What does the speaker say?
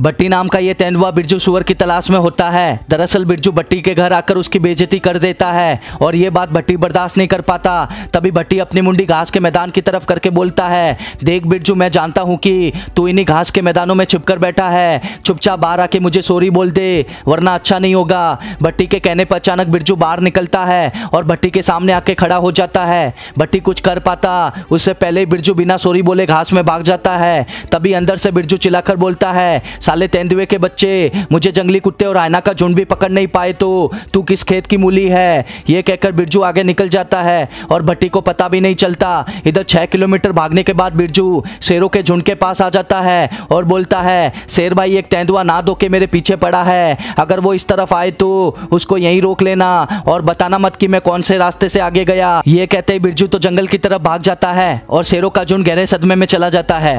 बट्टी नाम का ये तेंदुआ बिरजू सुअर की तलाश में होता है दरअसल बिरजू बट्टी के घर आकर उसकी बेजती कर देता है और ये बात भट्टी बर्दाश्त नहीं कर पाता तभी भट्टी अपनी मुंडी घास के मैदान की तरफ करके बोलता है देख बिरजू मैं जानता हूँ कि तू इन्हीं घास के मैदानों में छुपकर बैठा है चुपचाप बाहर आके मुझे सोरी बोल दे वरना अच्छा नहीं होगा भट्टी के कहने पर अचानक बिरजू बाहर निकलता है और भट्टी के सामने आके खड़ा हो जाता है भट्टी कुछ कर पाता उससे पहले बिरजू बिना सोरी बोले घास में भाग जाता है तभी अंदर से बिरजू चिल्लाकर बोलता है साले तेंदुए के बच्चे मुझे जंगली कुत्ते और आयना का झुंड भी पकड़ नहीं पाए तो तू किस खेत की मूली है ये कहकर बिरजू आगे निकल जाता है और भट्टी को पता भी नहीं चलता इधर छः किलोमीटर भागने के बाद बिरजू शेरों के झुंड के पास आ जाता है और बोलता है शेर भाई एक तेंदुआ ना धो के मेरे पीछे पड़ा है अगर वो इस तरफ आए तो उसको यहीं रोक लेना और बताना मत कि मैं कौन से रास्ते से आगे गया ये कहते बिरजू तो जंगल की तरफ भाग जाता है और शेरों का झुंड गहरे सदमे में चला जाता है